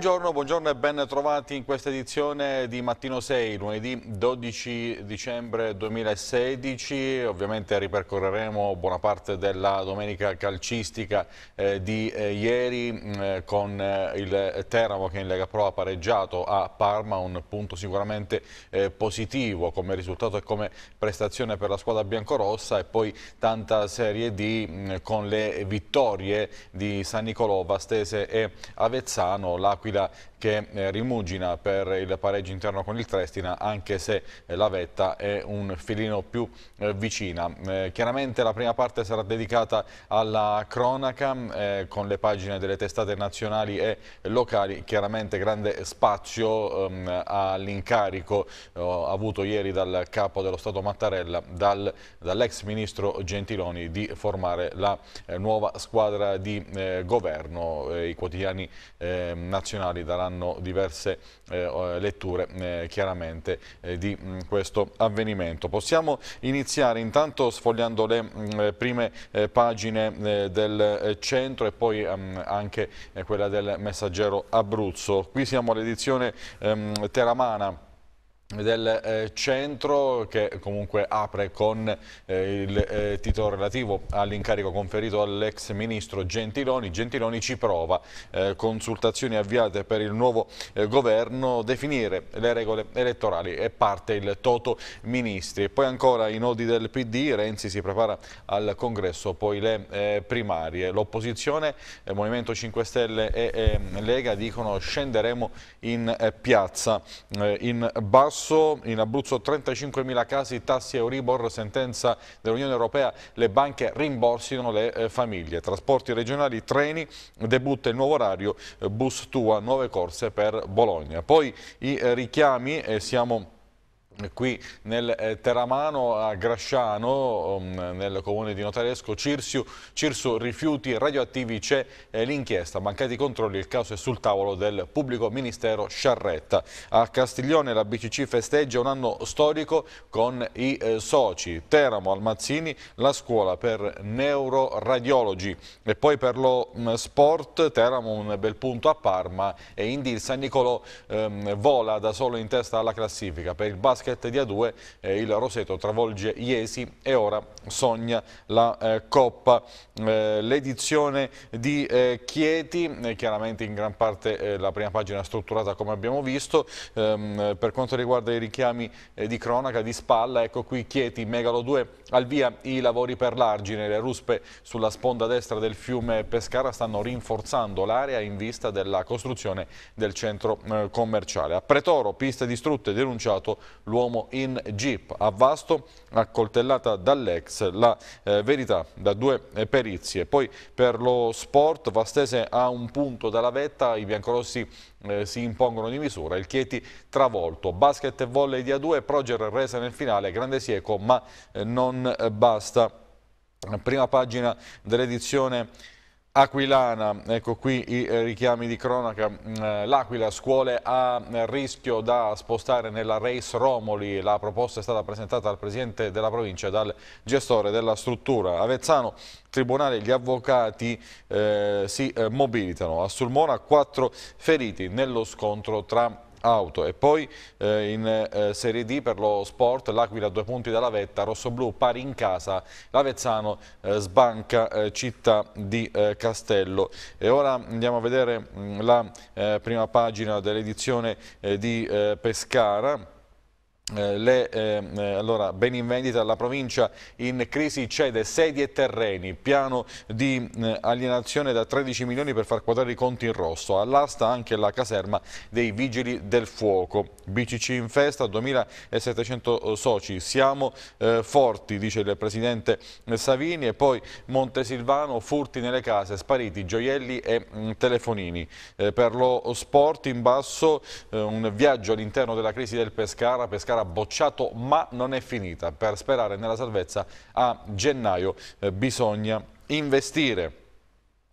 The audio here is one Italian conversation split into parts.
Buongiorno, buongiorno, e ben trovati in questa edizione di Mattino 6, lunedì 12 dicembre 2016. Ovviamente ripercorreremo buona parte della domenica calcistica eh, di eh, ieri mm, eh, con eh, il Teramo che in Lega Pro ha pareggiato a Parma, un punto sicuramente eh, positivo come risultato e come prestazione per la squadra biancorossa e poi tanta serie D mm, con le vittorie di San Nicolò, Vastese e Avezzano, la Schauspieler che eh, rimugina per il pareggio interno con il Trestina anche se eh, la vetta è un filino più eh, vicina. Eh, chiaramente la prima parte sarà dedicata alla cronaca eh, con le pagine delle testate nazionali e locali, chiaramente grande spazio ehm, all'incarico avuto ieri dal capo dello Stato Mattarella, dal, dall'ex ministro Gentiloni di formare la nuova squadra di governo. I quotidiani nazionali daranno fanno diverse eh, letture eh, chiaramente eh, di mh, mm, questo avvenimento. Possiamo iniziare intanto sfogliando le mh, mm, eh, prime eh, pagine eh, del centro e poi mh, mm, anche quella del messaggero Abruzzo. Qui siamo all'edizione ehm, teramana del eh, centro che comunque apre con eh, il eh, titolo relativo all'incarico conferito all'ex ministro Gentiloni. Gentiloni ci prova, eh, consultazioni avviate per il nuovo eh, governo, definire le regole elettorali e parte il Toto Ministri. Poi ancora i nodi del PD, Renzi si prepara al congresso, poi le eh, primarie. L'opposizione, Movimento 5 Stelle e Lega dicono scenderemo in piazza, in basso basso, in Abruzzo 35.000 casi, tassi Euribor, sentenza dell'Unione Europea, le banche rimborsino le eh, famiglie. Trasporti regionali, treni, debutta il nuovo orario, eh, bus tua, nuove corse per Bologna. Poi i eh, richiami, eh, siamo qui nel eh, Teramano a Grasciano, um, nel comune di Notaresco, Cirsiu, Cirsu rifiuti radioattivi c'è eh, l'inchiesta, mancati controlli, il caso è sul tavolo del pubblico ministero Sciarretta. A Castiglione la BCC festeggia un anno storico con i eh, soci, Teramo, Almazzini, la scuola per neuroradiologi e poi per lo mm, sport, Teramo un bel punto a Parma e Indir San Nicolò ehm, vola da solo in testa alla classifica per il basket basket di A2, eh, il Roseto travolge Iesi e ora sogna la eh, Coppa. Eh, l'edizione di eh, Chieti, eh, chiaramente in gran parte la prima pagina strutturata come abbiamo visto, ehm, per quanto riguarda i richiami di cronaca di spalla, ecco qui Chieti, Megalo 2, al via i lavori per l'argine, le ruspe sulla sponda destra del fiume Pescara stanno rinforzando l'area in vista della costruzione del centro commerciale. A Pretoro, piste distrutte, denunciato l'uomo in jeep. A Vasto, accoltellata dall'ex, la eh, verità da due eh, perizie. Poi per lo sport, Vastese ha un punto dalla vetta, i biancorossi eh, si impongono di misura, il Chieti travolto. Basket e volley di A2, Proger resa nel finale, grande sieco, ma eh, non eh, basta. Prima pagina dell'edizione Aquilana, ecco qui i eh, richiami di cronaca, mm, eh, l'Aquila scuole a eh, rischio da spostare nella Race Romoli, la proposta è stata presentata al Presidente della provincia e dal gestore della struttura. Avezzano, Tribunale, gli avvocati eh, si mobilitano, a Sulmona quattro feriti nello scontro tra auto e poi eh, in eh, Serie D per lo sport l'Aquila a due punti dalla vetta, Rossoblu pari in casa, l'Avezzano eh, sbanca eh, città di eh, Castello. E ora andiamo a vedere mh, mm, la eh, prima pagina dell'edizione di Pescara. Eh, le, ehm, eh, allora, ben in vendita la provincia in crisi cede sedie e terreni, piano di eh, alienazione da 13 milioni per far quadrare i conti in rosso, all'asta anche la caserma dei vigili del fuoco, BCC in festa, 2700 eh, soci, siamo eh, forti dice il presidente eh, Savini e poi Montesilvano, furti nelle case, spariti gioielli e mh, mm, telefonini, per lo sport in basso un viaggio all'interno della crisi del Pescara, Pescara sarà bocciato ma non è finita. Per sperare nella salvezza a gennaio eh, bisogna investire.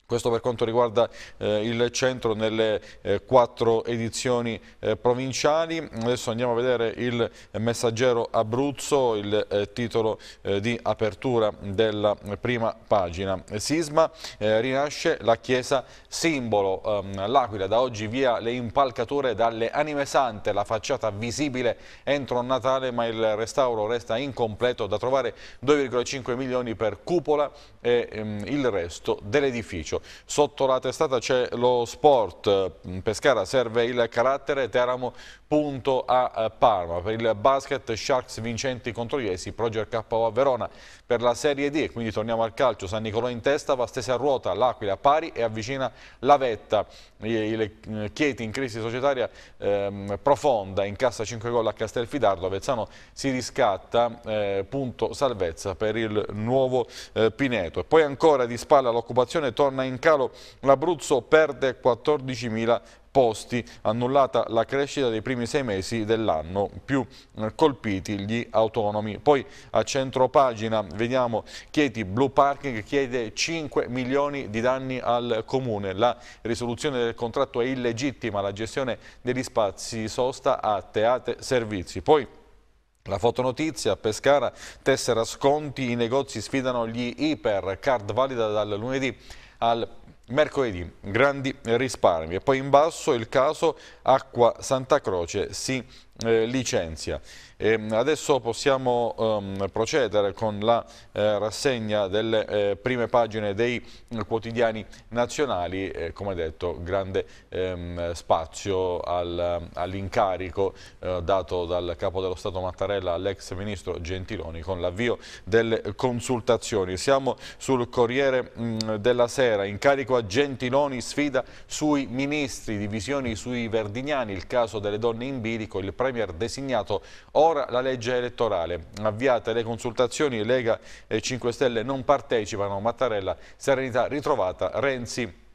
Questo per quanto riguarda eh, il centro nelle eh, quattro edizioni eh, provinciali. Adesso andiamo a vedere il messaggero Abruzzo, il eh, titolo eh, di apertura della prima pagina. Sisma, eh, rinasce la chiesa simbolo. Ehm, L'Aquila da oggi via le impalcature dalle anime sante, la facciata visibile entro Natale ma il restauro resta incompleto da trovare 2,5 milioni per cupola e ehm, il resto dell'edificio calcio. Sotto la testata c'è lo sport, Pescara serve il carattere, Teramo punto a eh, Parma. Per il basket Sharks vincenti contro Iesi, Proger KO a Verona. Per la Serie D e quindi torniamo al calcio, San Nicolò in testa, va stesa a ruota, l'Aquila pari e avvicina la vetta. Il eh, Chieti in crisi societaria ehm, profonda, incassa 5 gol a Castelfidardo, Avezzano si riscatta, eh, punto salvezza per il nuovo eh, Pineto. E poi ancora di spalla l'occupazione torna in in calo l'Abruzzo perde 14.000 posti, annullata la crescita dei primi sei mesi dell'anno, più colpiti gli autonomi. Poi a centro pagina vediamo Chieti Blue Parking chiede 5 milioni di danni al comune, la risoluzione del contratto è illegittima, la gestione degli spazi sosta a teate servizi. Poi la fotonotizia, Pescara, tessera sconti, i negozi sfidano gli iper, card valida dal lunedì al mercoledì. Grandi risparmi. E poi in basso il caso Acqua Santa Croce si eh, licenzia. E mm, adesso possiamo ehm, procedere con la eh, rassegna delle eh, prime pagine dei eh, quotidiani nazionali, eh, come detto grande ehm, spazio al, all'incarico eh, dato dal Capo dello Stato Mattarella all'ex Ministro Gentiloni con l'avvio delle consultazioni. Siamo sul Corriere mh, mm, della Sera, incarico a Gentiloni, sfida sui ministri, divisioni sui verdignani, il caso delle donne in bilico, il pre Premier designato ora la legge elettorale. Avviate le consultazioni, Lega e 5 Stelle non partecipano, Mattarella, serenità ritrovata, Renzi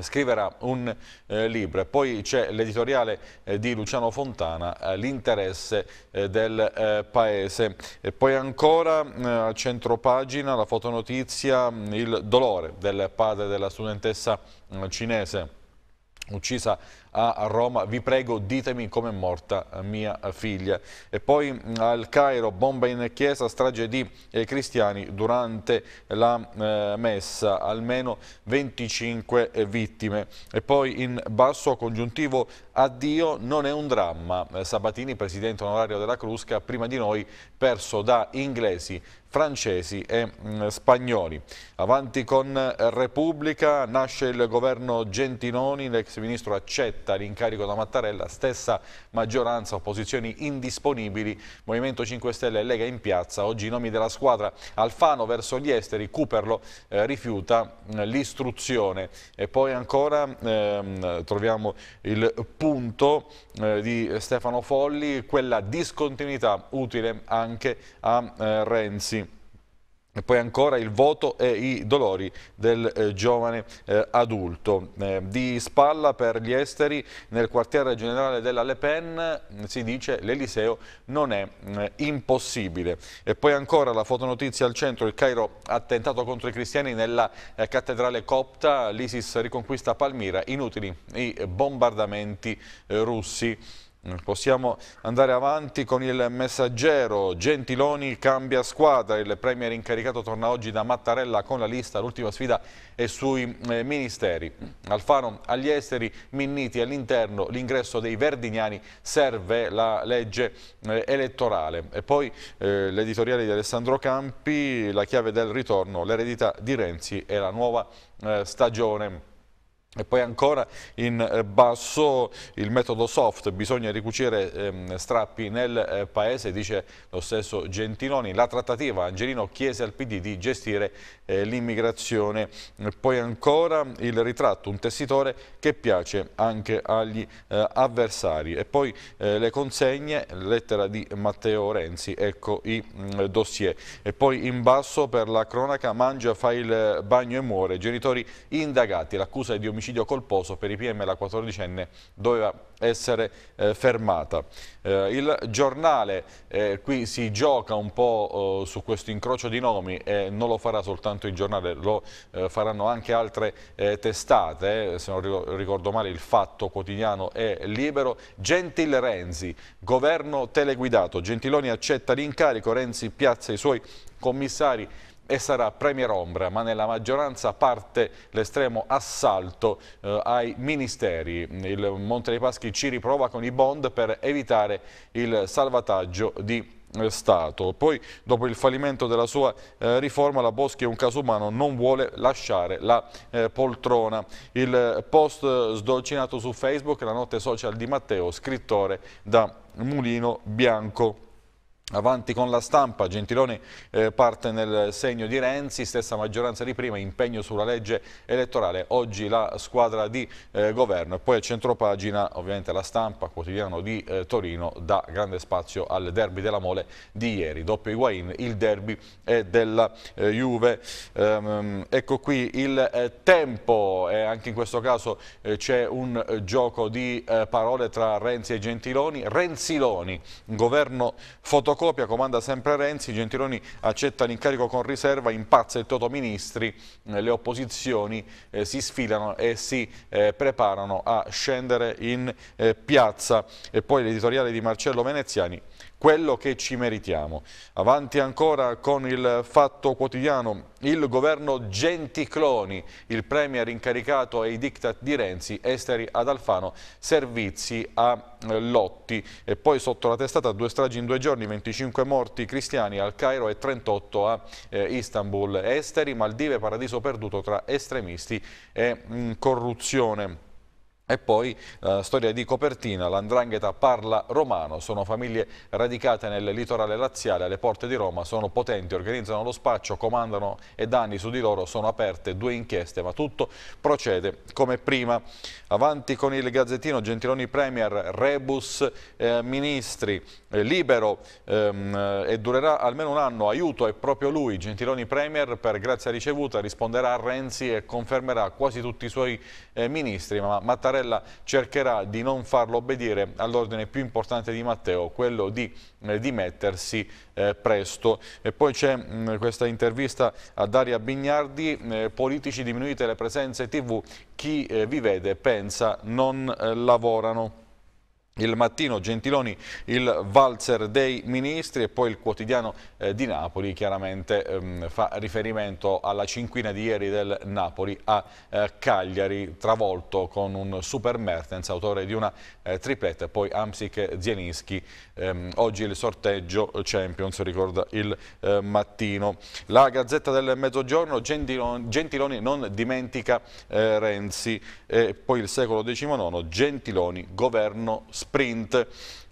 scriverà un eh, libro e poi c'è l'editoriale eh, di Luciano Fontana eh, l'interesse eh, del eh, paese e poi ancora mm, a centro pagina la fotonotizia mm, il dolore del padre della studentessa mm, cinese uccisa a Roma, vi prego ditemi come è morta eh, mia eh, figlia. E poi mm, al Cairo, bomba in chiesa, strage di eh, cristiani durante la messa, almeno 25 vittime. E poi in basso congiuntivo addio non è un dramma. Sabatini, presidente onorario della Crusca, prima di noi perso da inglesi francesi e mm, spagnoli. Avanti con Repubblica, nasce il governo Gentiloni, l'ex ministro accetta l'incarico da Mattarella, stessa maggioranza, opposizioni indisponibili, Movimento 5 Stelle e Lega in piazza, oggi i nomi della squadra Alfano verso gli esteri, Cuperlo eh, rifiuta mm, l'istruzione e poi ancora ehm, troviamo il punto eh, di Stefano Folli, quella discontinuità utile anche a eh, Renzi. E poi ancora il voto e i dolori del eh, giovane eh, adulto. Eh, di spalla per gli esteri nel quartiere generale della Le Pen mm, si dice l'Eliseo non è mm, impossibile. E poi ancora la fotonotizia al centro, il Cairo attentato contro i cristiani nella eh, cattedrale copta, l'ISIS riconquista Palmira, inutili i bombardamenti eh, russi. Possiamo andare avanti con il messaggero. Gentiloni cambia squadra. Il Premier incaricato torna oggi da Mattarella con la lista. L'ultima sfida è sui eh, ministeri. Alfano agli esteri, Minniti all'interno. L'ingresso dei verdiniani serve la legge eh, elettorale. E poi eh, l'editoriale di Alessandro Campi, la chiave del ritorno, l'eredità di Renzi e la nuova eh, stagione. E poi ancora in eh, basso il metodo soft, bisogna ricucire ehm, strappi nel eh, paese, dice lo stesso Gentiloni. La trattativa Angelino chiese al PD di gestire eh, l'immigrazione. Poi ancora il ritratto, un tessitore che piace anche agli eh, avversari. E poi eh, le consegne, lettera di Matteo Renzi, ecco i mh, mm, dossier. E poi in basso per la cronaca mangia, fa il eh, bagno e muore, genitori indagati, l'accusa è di omicidio omicidio colposo per i PM la 14enne doveva essere eh, fermata. Eh, il giornale eh, qui si gioca un po' oh, su questo incrocio di nomi e non lo farà soltanto il giornale, lo eh, faranno anche altre eh, testate, eh, se non ricordo male il Fatto Quotidiano è libero. Gentil Renzi, governo teleguidato, Gentiloni accetta l'incarico, Renzi piazza i suoi commissari e sarà Premier Ombra, ma nella maggioranza parte l'estremo assalto eh, ai ministeri. Il Monte dei Paschi ci riprova con i bond per evitare il salvataggio di eh, Stato. Poi dopo il fallimento della sua eh, riforma la Boschi è un caso umano, non vuole lasciare la eh, poltrona. Il post eh, sdolcinato su Facebook, la notte social di Matteo, scrittore da Mulino Bianco. Avanti con la stampa, Gentiloni eh, parte nel segno di Renzi, stessa maggioranza di prima, impegno sulla legge elettorale, oggi la squadra di eh, governo e poi a centropagina ovviamente la stampa, quotidiano di eh, Torino, dà grande spazio al derby della mole di ieri, doppio Higuain, il derby è eh, della eh, Juve. Ehm, ecco qui il eh, tempo e anche in questo caso c'è un gioco di parole tra Renzi e Gentiloni, Renziloni, governo fotografico fotocopia comanda sempre Renzi, Gentiloni accetta l'incarico con riserva, impazza il Toto Ministri, eh, le opposizioni eh, si sfilano e si eh, preparano a scendere in eh, piazza. E poi l'editoriale di Marcello Veneziani quello che ci meritiamo. Avanti ancora con il fatto quotidiano, il governo Genticloni, il premier incaricato ai diktat di Renzi, esteri ad Alfano, servizi a eh, Lotti. E poi sotto la testata due stragi in due giorni, 25 morti cristiani al Cairo e 38 a eh, Istanbul. Esteri, Maldive, paradiso perduto tra estremisti e mm, corruzione. E poi eh, storia di copertina, l'andrangheta parla romano, sono famiglie radicate nel litorale laziale, alle porte di Roma, sono potenti, organizzano lo spaccio, comandano e danni su di loro, sono aperte due inchieste, ma tutto procede come prima. Avanti con il gazzettino, Gentiloni Premier, Rebus eh, Ministri, eh, libero ehm, eh, e durerà almeno un anno, aiuto è proprio lui, Gentiloni Premier per grazia ricevuta risponderà a Renzi e confermerà quasi tutti i suoi eh, ministri, ma Mattarella Mattarella cercherà di non farlo obbedire all'ordine più importante di Matteo, quello di eh, dimettersi eh, presto. E poi c'è mm, questa intervista a Daria Bignardi, eh, politici diminuite le presenze tv, chi eh, vi vede pensa non eh, lavorano. Il mattino Gentiloni il valzer dei ministri e poi il quotidiano eh, di Napoli chiaramente ehm, fa riferimento alla cinquina di ieri del Napoli a eh, Cagliari travolto con un super Mertens autore di una eh, tripletta poi Amsic Zielinski ehm, oggi il sorteggio Champions ricorda il eh, mattino. La Gazzetta del Mezzogiorno Gentiloni, Gentiloni non dimentica eh, Renzi e poi il secolo XIX Gentiloni governo spazio sprint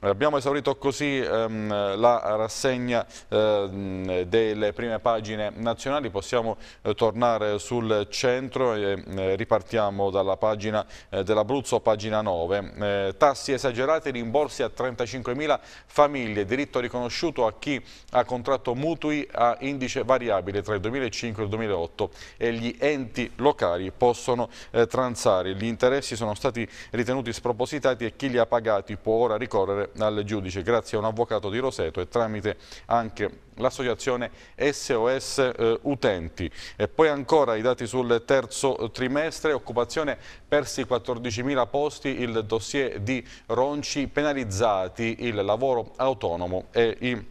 Abbiamo esaurito così ehm, la rassegna ehm, delle prime pagine nazionali, possiamo eh, tornare sul centro e eh, ripartiamo dalla pagina eh, dell'Abruzzo, pagina 9. Eh, tassi esagerati, rimborsi a 35.000 famiglie, diritto riconosciuto a chi ha contratto mutui a indice variabile tra il 2005 e il 2008 e gli enti locali possono eh, transare. Gli interessi sono stati ritenuti spropositati e chi li ha pagati può ora ricorrere al giudice grazie a un avvocato di Roseto e tramite anche l'associazione SOS eh, Utenti. E poi ancora i dati sul terzo trimestre, occupazione persi 14.000 posti, il dossier di Ronci, penalizzati il lavoro autonomo e i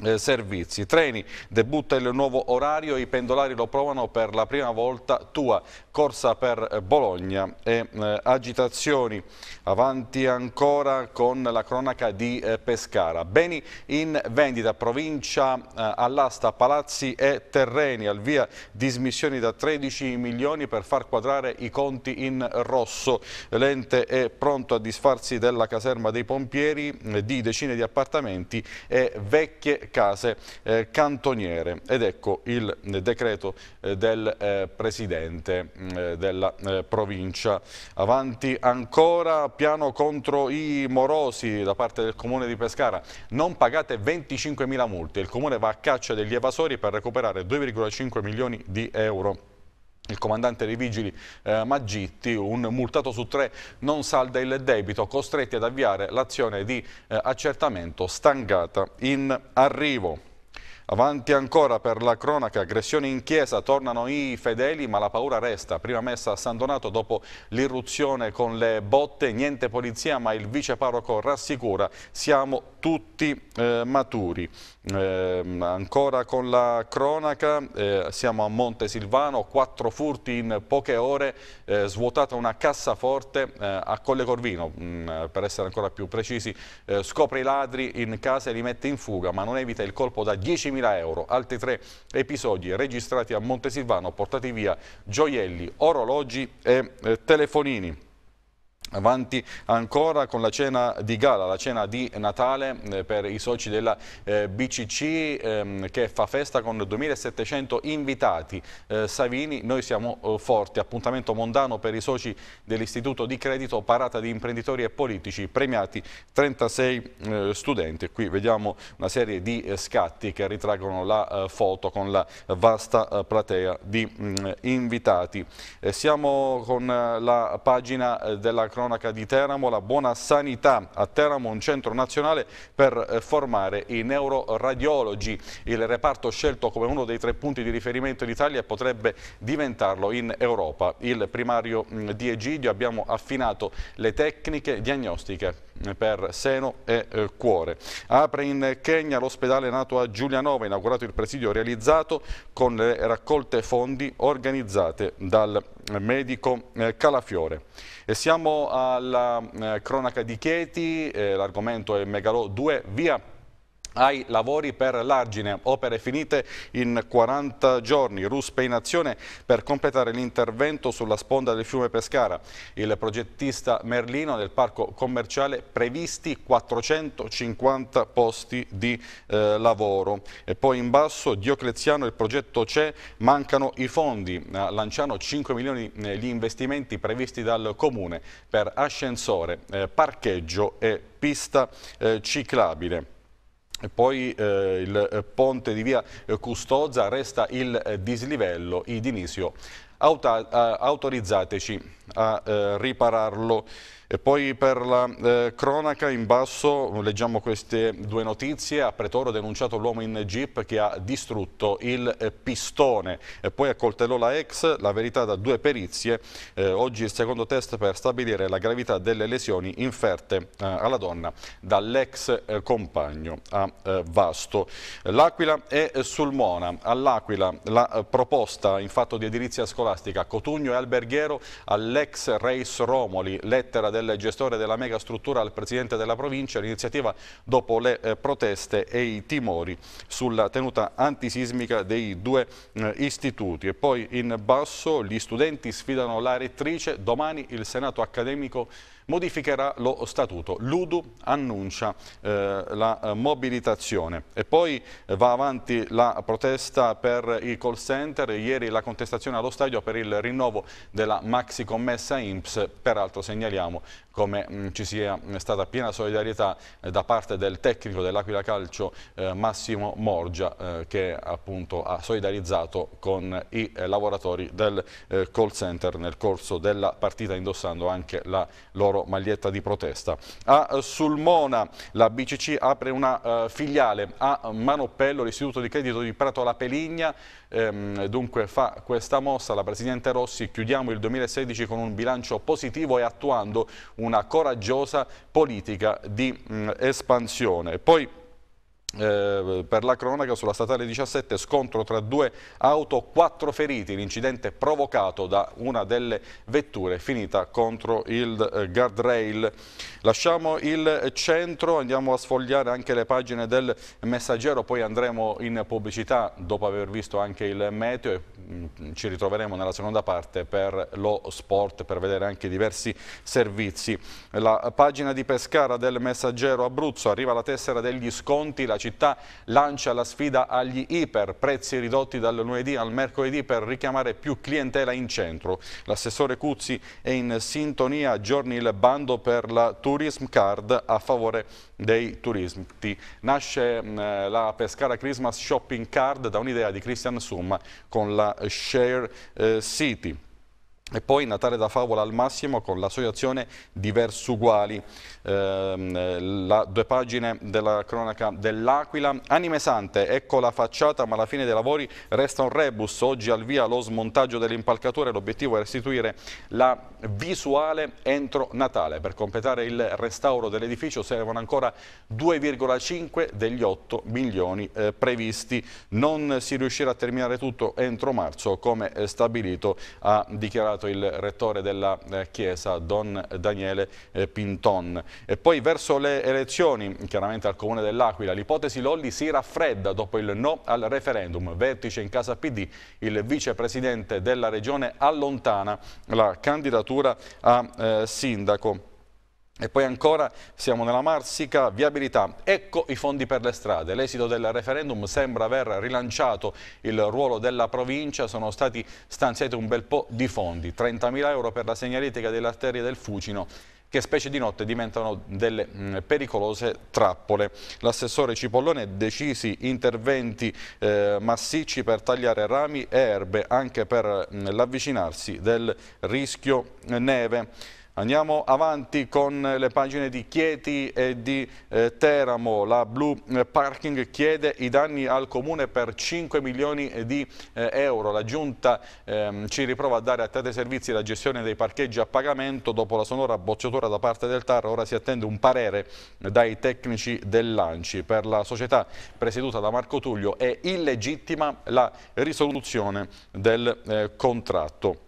eh, servizi. Treni, debutta il nuovo orario, i pendolari lo provano per la prima volta, Tua corsa per Bologna e eh, agitazioni avanti ancora con la cronaca di eh, Pescara. Beni in vendita, provincia eh, all'asta, palazzi e terreni, al via dismissioni da 13 milioni per far quadrare i conti in rosso. L'ente è pronto a disfarsi della caserma dei pompieri eh, di decine di appartamenti e vecchie case eh, cantoniere. Ed ecco il eh, decreto del Presidente. Eh, della eh, provincia. Avanti ancora, piano contro i morosi da parte del comune di Pescara. Non pagate 25.000 multe, il comune va a caccia degli evasori per recuperare 2,5 milioni di euro. Il comandante dei vigili eh, Maggitti, un multato su tre, non salda il debito, costretti ad avviare l'azione di eh, accertamento stangata in arrivo. Avanti ancora per la cronaca, aggressioni in chiesa, tornano i fedeli ma la paura resta. Prima messa a San Donato dopo l'irruzione con le botte, niente polizia ma il vice parroco rassicura, siamo tutti eh, maturi. Eh, ancora con la cronaca, eh, siamo a Monte Silvano, quattro furti in poche ore, eh, svuotata una cassaforte eh, a Colle Corvino, mm, per essere ancora più precisi, eh, scopre i ladri in casa e li mette in fuga ma non evita il colpo da 10 minuti 300.000 euro. Altri tre episodi registrati a Montesilvano, portati via gioielli, orologi e eh, telefonini avanti ancora con la cena di gala, la cena di Natale eh, per i soci della eh, BCC ehm, che fa festa con 2700 invitati. Eh, Savini, noi siamo oh, forti, appuntamento mondano per i soci dell'Istituto di Credito, parata di imprenditori e politici, premiati 36 studenti. Qui vediamo una serie di scatti che ritraggono la foto con la vasta platea di mm, invitati. Siamo con la pagina della Croce cronaca di Teramo, la buona sanità a Teramo, un centro nazionale per eh, formare i neuroradiologi. Il reparto scelto come uno dei tre punti di riferimento in Italia potrebbe diventarlo in Europa. Il primario mm, di Egidio abbiamo affinato le tecniche diagnostiche mm, per seno e eh, cuore. Apre in Kenya l'ospedale nato a Giulianova, inaugurato il presidio realizzato con le raccolte fondi organizzate dal eh, medico eh, Calafiore. E siamo alla eh, cronaca di Chieti, eh, l'argomento è Megalò 2 via ai lavori per l'argine, opere finite in 40 giorni, Ruspe in azione per completare l'intervento sulla sponda del fiume Pescara. Il progettista Merlino nel parco commerciale previsti 450 posti di eh, lavoro. E poi in basso Diocleziano il progetto c'è, mancano i fondi. A Lanciano 5 milioni eh, gli investimenti previsti dal comune per ascensore, eh, parcheggio e pista eh, ciclabile. Poi eh, il eh, ponte di via eh, Custoza resta il eh, dislivello, i Dinisio. Auta autorizzateci a eh, ripararlo. E poi per la eh, cronaca in basso leggiamo queste due notizie. A Pretoro denunciato l'uomo in jeep che ha distrutto il eh, pistone. E poi accoltellò la ex, la verità da due perizie. Eh, oggi il secondo test per stabilire la gravità delle lesioni inferte eh, alla donna dall'ex eh, compagno a eh, Vasto. L'Aquila e Sulmona. All'Aquila la proposta in fatto di edilizia scolastica Cotugno e Alberghiero all'ex Race Romoli, lettera del del gestore della mega struttura al Presidente della Provincia, l'iniziativa dopo le eh, proteste e i timori sulla tenuta antisismica dei due eh, istituti. E poi in basso gli studenti sfidano la rettrice, domani il Senato accademico modificherà lo statuto. L'Udu annuncia eh, la eh, mobilitazione e poi eh, va avanti la protesta per i call center. Ieri la contestazione allo stadio per il rinnovo della maxi commessa IMSS, peraltro segnaliamo come mh, mm, ci sia stata piena solidarietà eh, da parte del tecnico dell'Aquila Calcio eh, Massimo Morgia eh, che appunto ha solidarizzato con i eh, lavoratori del eh, call center nel corso della partita indossando anche la loro maglietta di protesta. A Sulmona la BCC apre una eh, filiale a Manopello, l'istituto di credito di Prato La Peligna ehm, dunque fa questa mossa la Presidente Rossi, chiudiamo il 2016 con un bilancio positivo e attuando un una coraggiosa politica di mh, espansione. Poi, eh, per la cronaca sulla statale 17 scontro tra due auto, quattro feriti, l'incidente provocato da una delle vetture finita contro il eh, guardrail. Lasciamo il centro, andiamo a sfogliare anche le pagine del messaggero, poi andremo in pubblicità dopo aver visto anche il meteo e mh, mm, ci ritroveremo nella seconda parte per lo sport, per vedere anche diversi servizi. La pagina di Pescara del messaggero Abruzzo arriva la tessera degli sconti, la città lancia la sfida agli iper, prezzi ridotti dal lunedì al mercoledì per richiamare più clientela in centro. L'assessore Cuzzi è in sintonia, aggiorni il bando per la Tourism Card a favore dei turisti. Nasce mm, la Pescara Christmas Shopping Card da un'idea di Christian Summa con la Share eh, City. E poi Natale da favola al massimo con l'associazione Diversi Uguali, ehm, due pagine della cronaca dell'Aquila. Anime Sante, ecco la facciata ma alla fine dei lavori resta un rebus, oggi al via lo smontaggio dell'impalcatura, l'obiettivo è restituire la visuale entro Natale. Per completare il restauro dell'edificio servono ancora 2,5 degli 8 milioni eh, previsti. Non si riuscirà a terminare tutto entro marzo come stabilito ha dichiarato stato il rettore della eh, Chiesa, Don Daniele eh, Pinton. E poi verso le elezioni, chiaramente al Comune dell'Aquila, l'ipotesi Lolli si raffredda dopo il no al referendum. Vertice in casa PD, il vicepresidente della regione allontana la candidatura a eh, sindaco. E poi ancora siamo nella Marsica, viabilità. Ecco i fondi per le strade. L'esito del referendum sembra aver rilanciato il ruolo della provincia. Sono stati stanziati un bel po' di fondi. 30.000 euro per la segnaletica delle arterie del Fucino che specie di notte diventano delle mh, mm, pericolose trappole. L'assessore Cipollone ha decisi interventi eh, massicci per tagliare rami e erbe anche per mm, l'avvicinarsi del rischio neve. Andiamo avanti con le pagine di Chieti e di eh, Teramo. La Blue Parking chiede i danni al comune per 5 milioni di eh, euro. La giunta ehm, ci riprova a dare a tante servizi la gestione dei parcheggi a pagamento. Dopo la sonora bocciatura da parte del TAR, ora si attende un parere dai tecnici dell'ANCI. Per la società presieduta da Marco Tullio è illegittima la risoluzione del eh, contratto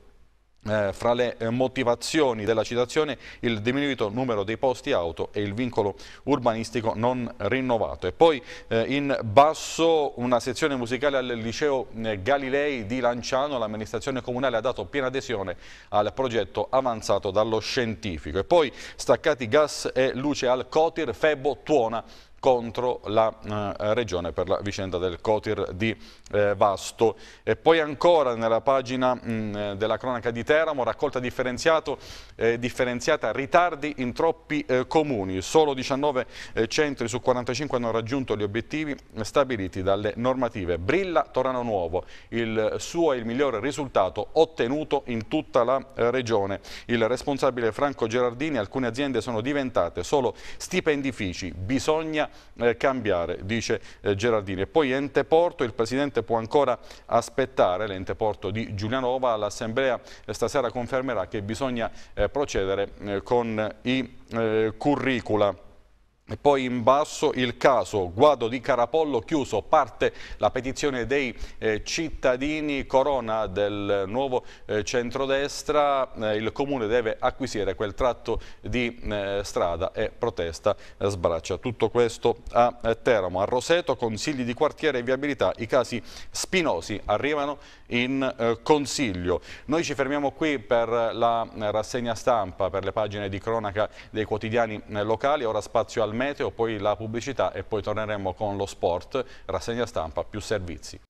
eh, fra le eh, motivazioni della citazione il diminuito numero dei posti auto e il vincolo urbanistico non rinnovato. E poi eh, in basso una sezione musicale al liceo eh, Galilei di Lanciano, l'amministrazione comunale ha dato piena adesione al progetto avanzato dallo scientifico. E poi staccati gas e luce al Cotir, Febo, Tuona contro la eh, Regione per la vicenda del Cotir di eh, Vasto. E poi ancora nella pagina mh, mm, eh, della cronaca di Teramo, raccolta eh, differenziata ritardi in troppi eh, comuni, solo 19 eh, centri su 45 hanno raggiunto gli obiettivi stabiliti dalle normative. Brilla Torano Nuovo, il suo è il migliore risultato ottenuto in tutta la Regione. Il responsabile Franco Gerardini, alcune aziende sono diventate solo stipendifici, bisogna eh, cambiare, dice eh, Gerardini. E poi ente porto, il Presidente può ancora aspettare l'ente porto di Giulianova, l'Assemblea eh, stasera confermerà che bisogna eh, procedere eh, con i curricula. E poi in basso il caso Guado di Carapollo chiuso, parte la petizione dei eh, cittadini Corona del nuovo eh, centrodestra, eh, il comune deve acquisire quel tratto di eh, strada e protesta eh, sbraccia. Tutto questo a eh, Teramo, a Roseto, consigli di quartiere e viabilità, i casi spinosi arrivano in eh, Consiglio. Noi ci fermiamo qui per la eh, rassegna stampa, per le pagine di cronaca dei quotidiani eh, locali, ora spazio al meteo, poi la pubblicità e poi torneremo con lo sport, rassegna stampa più servizi.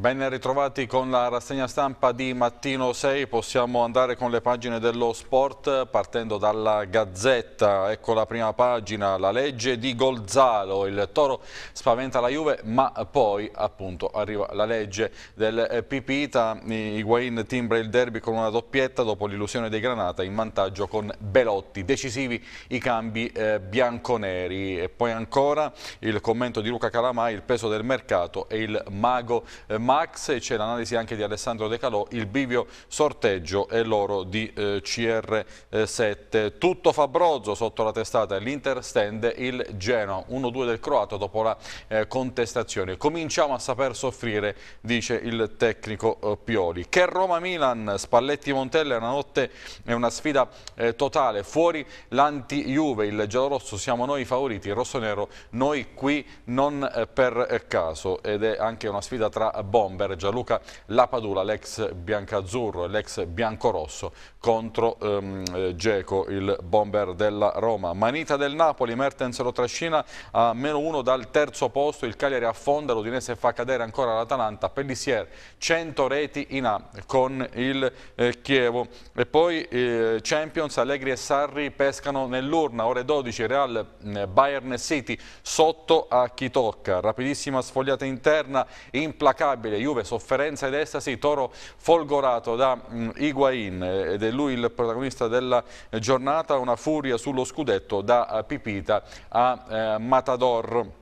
Ben ritrovati con la rassegna stampa di Mattino 6, possiamo andare con le pagine dello sport partendo dalla Gazzetta, ecco la prima pagina, la legge di Golzalo, il Toro spaventa la Juve ma poi appunto arriva la legge del Pipita, Higuain timbra il derby con una doppietta dopo l'illusione dei Granata in vantaggio con Belotti, decisivi i cambi eh, bianconeri e poi ancora il commento di Luca Calamai, il peso del mercato e il mago eh, Max e c'è l'analisi anche di Alessandro De Calò, il bivio sorteggio e l'oro di eh, CR7. Tutto fa brozzo sotto la testata, l'Inter stende il Genoa, 1-2 del croato dopo la eh, contestazione. Cominciamo a saper soffrire, dice il tecnico eh, Pioli. Che Roma-Milan, Spalletti-Montella è una notte, è una sfida eh, totale, fuori l'anti-Juve, il giallorosso siamo noi i favoriti, il rosso-nero noi qui non eh, per eh, caso ed è anche una sfida tra bomber Gianluca Lapadula, l'ex biancazzurro e l'ex biancorosso contro ehm, Geco, il bomber della Roma. Manita del Napoli, Mertens lo trascina a meno uno dal terzo posto, il Cagliari affonda, l'Udinese fa cadere ancora l'Atalanta, Pellissier 100 reti in A con il eh, Chievo. E poi eh, Champions, Allegri e Sarri pescano nell'urna, ore 12, Real eh, Bayern City sotto a chi tocca. Rapidissima sfogliata interna, implacabile improbabile, Juve sofferenza ed estasi, Toro folgorato da mm, Higuain eh, ed è lui il protagonista della giornata, una furia sullo scudetto da eh, Pipita a eh, Matador.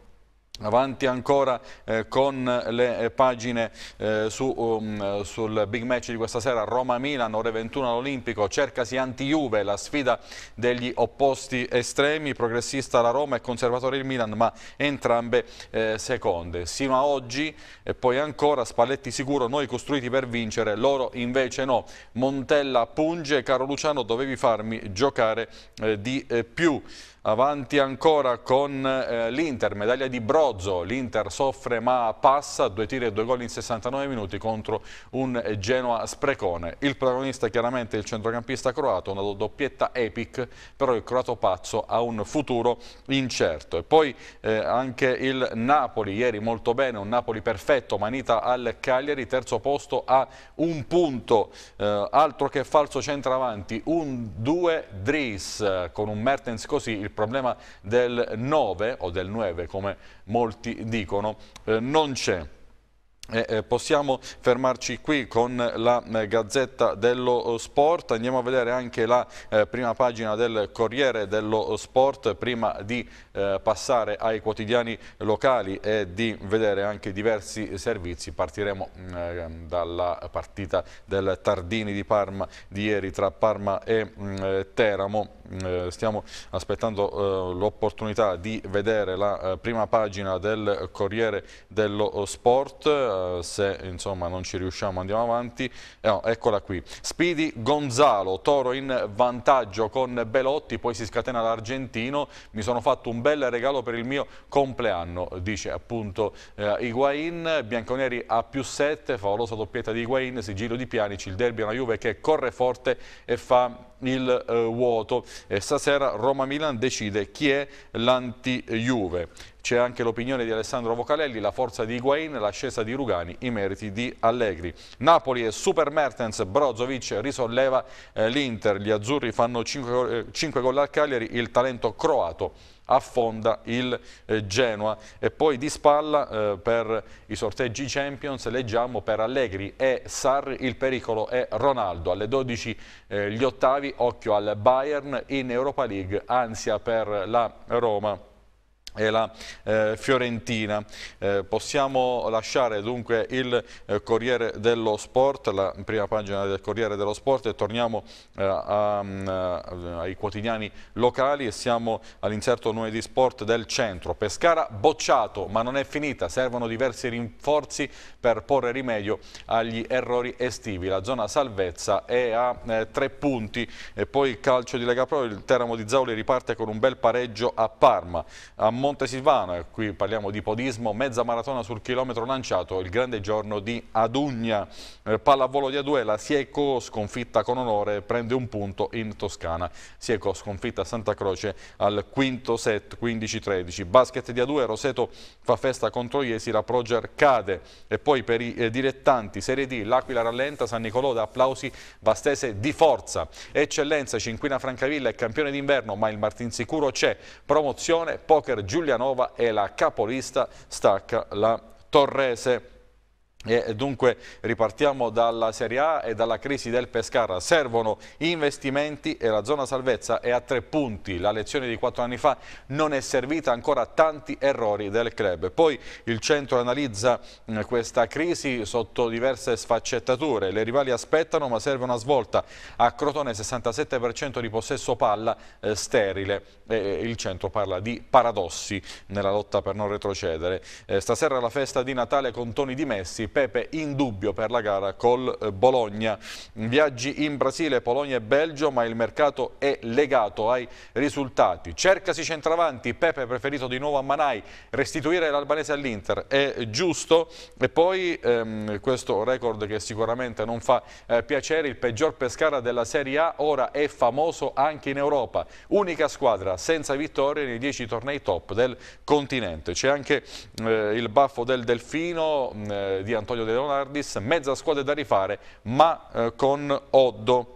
Avanti ancora eh, con le eh, pagine eh, su, um, sul big match di questa sera Roma-Milan, ore 21 all'Olimpico, cercasi anti-Juve, la sfida degli opposti estremi, progressista la Roma e conservatore il Milan, ma entrambe eh, seconde. Sino a oggi e poi ancora Spalletti sicuro, noi costruiti per vincere, loro invece no. Montella punge, caro Luciano dovevi farmi giocare eh, di eh, più. Avanti ancora con eh, l'Inter, medaglia di Brozzo, l'Inter soffre ma passa, due tiri e due gol in 69 minuti contro un Genoa sprecone. Il protagonista è chiaramente il centrocampista croato, una doppietta epic, però il croato pazzo ha un futuro incerto. E poi eh, anche il Napoli, ieri molto bene, un Napoli perfetto, manita al Cagliari, terzo posto a un punto, eh, altro che falso centravanti, un 2 Dries eh, con un Mertens così, il problema del 9 o del 9 come molti dicono eh, non c'è. Eh, eh possiamo fermarci qui con la eh, Gazzetta dello Sport, andiamo a vedere anche la eh, prima pagina del Corriere dello Sport prima di passare ai quotidiani locali e di vedere anche diversi servizi. Partiremo mm, ehm, dalla partita del Tardini di Parma di ieri tra Parma e mm, Teramo eh, stiamo aspettando eh, l'opportunità di vedere la eh, prima pagina del Corriere dello Sport, se insomma non ci riusciamo andiamo avanti, no, eccola qui, Spidi Gonzalo, Toro in vantaggio con Belotti, poi si scatena l'argentino, mi sono fatto un bel regalo per il mio compleanno, dice appunto eh, Higuain, Bianconeri a più 7, favolosa doppietta di Higuain, sigillo di Pianici, il derby è una Juve che corre forte e fa il eh, vuoto. Eh, stasera Roma-Milan decide chi è l'anti-Juve. C'è anche l'opinione di Alessandro Vocalelli, la forza di Higuain, l'ascesa di Rugani, i meriti di Allegri. Napoli e Super Mertens, Brozovic risolleva eh, l'Inter, gli azzurri fanno 5 eh, gol al Cagliari, il talento croato affonda il eh, Genoa e poi di spalla eh, per i sorteggi Champions leggiamo per Allegri e Sarri il pericolo è Ronaldo alle 12 eh, gli ottavi occhio al Bayern in Europa League ansia per la Roma e la eh, Fiorentina. Eh, possiamo lasciare dunque il eh, Corriere dello Sport, la prima pagina del Corriere dello Sport e torniamo eh, a, a, mm, eh, ai quotidiani locali e siamo all'inserto di sport del centro. Pescara bocciato ma non è finita, servono diversi rinforzi per porre rimedio agli errori estivi. La zona salvezza è a eh, tre punti e poi il calcio di Lega Pro, il Teramo di Zauli riparte con un bel pareggio a Parma. A Montesilvano e qui parliamo di podismo, mezza maratona sul chilometro lanciato, il grande giorno di Adugna, eh, pallavolo di Aduela, Sieco sconfitta con onore, prende un punto in Toscana, Sieco sconfitta a Santa Croce al quinto set 15-13, basket di Adue, Roseto fa festa contro Iesi, la Proger cade e poi per i eh, dilettanti Serie D, l'Aquila rallenta, San Nicolò da applausi, Bastese di forza, eccellenza Cinquina Francavilla è campione d'inverno ma il Martinsicuro c'è, promozione, poker Giulianova e la capolista stacca la Torrese. E dunque ripartiamo dalla Serie A e dalla crisi del Pescara. Servono investimenti e la zona salvezza è a tre punti. La lezione di quattro anni fa non è servita ancora tanti errori del club. Poi il centro analizza eh, questa crisi sotto diverse sfaccettature. Le rivali aspettano ma serve una svolta. A Crotone 67% di possesso palla eh, sterile. Eh, il centro parla di paradossi nella lotta per non retrocedere. Eh, stasera la festa di Natale con toni Di Messi, Pepe in dubbio per la gara col eh, Bologna. Viaggi in Brasile, Polonia e Belgio, ma il mercato è legato ai risultati. Cercasi centravanti, Pepe preferito di nuovo a Manai, restituire l'albanese all'Inter è giusto e poi ehm, questo record che sicuramente non fa eh, piacere, il peggior Pescara della Serie A ora è famoso anche in Europa, unica squadra senza vittorie nei 10 tornei top del continente. C'è anche eh, il baffo del Delfino mm, eh, di Antonio De Leonardis, mezza squadra da rifare ma eh, con Oddo.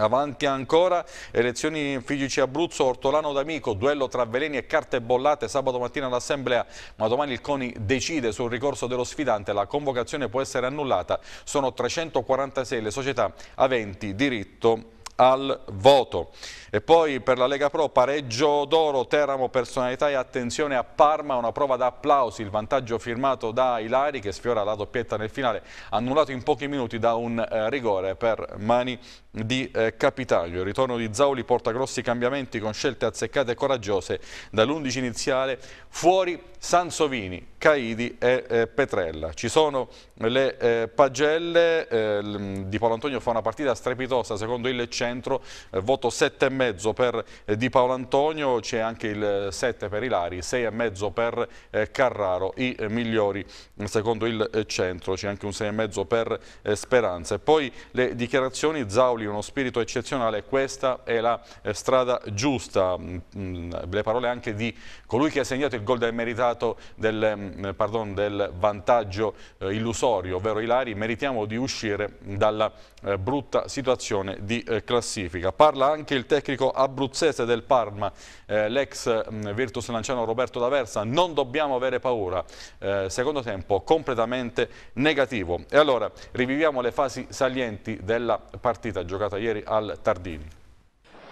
Avanti ancora, elezioni Figici Abruzzo, Ortolano d'Amico, duello tra veleni e carte bollate sabato mattina all'assemblea, ma domani il CONI decide sul ricorso dello sfidante, la convocazione può essere annullata, sono 346 le società aventi diritto al voto. E poi per la Lega Pro pareggio d'oro, Teramo personalità e attenzione a Parma, una prova d'applausi, il vantaggio firmato da Ilari che sfiora la doppietta nel finale, annullato in pochi minuti da un eh, rigore per mani di eh, Capitaglio. Il ritorno di Zauli porta grossi cambiamenti con scelte azzeccate e coraggiose dall'11 iniziale fuori Sansovini, Caidi e eh, Petrella. Ci sono le eh, pagelle, eh, di Paolo Antonio fa una partita strepitosa secondo il Centro centro, eh, voto 7,5 per eh, Di Paolo Antonio, c'è anche il 7 eh, per Ilari, 6,5 per Carraro, i migliori mm, secondo il centro, c'è anche un 6,5 per Speranza. E poi le dichiarazioni Zauli, uno spirito eccezionale, questa è la strada giusta, mm, mm, le parole anche di colui che ha segnato il gol del meritato del, pardon, del vantaggio illusorio, ovvero Ilari, meritiamo di uscire dalla eh, brutta situazione di eh, classifica. Parla anche il tecnico abruzzese del Parma, eh, l'ex mm, Virtus Lanciano Roberto D'Aversa, non dobbiamo avere paura, eh, secondo tempo completamente negativo. E allora riviviamo le fasi salienti della partita giocata ieri al Tardini.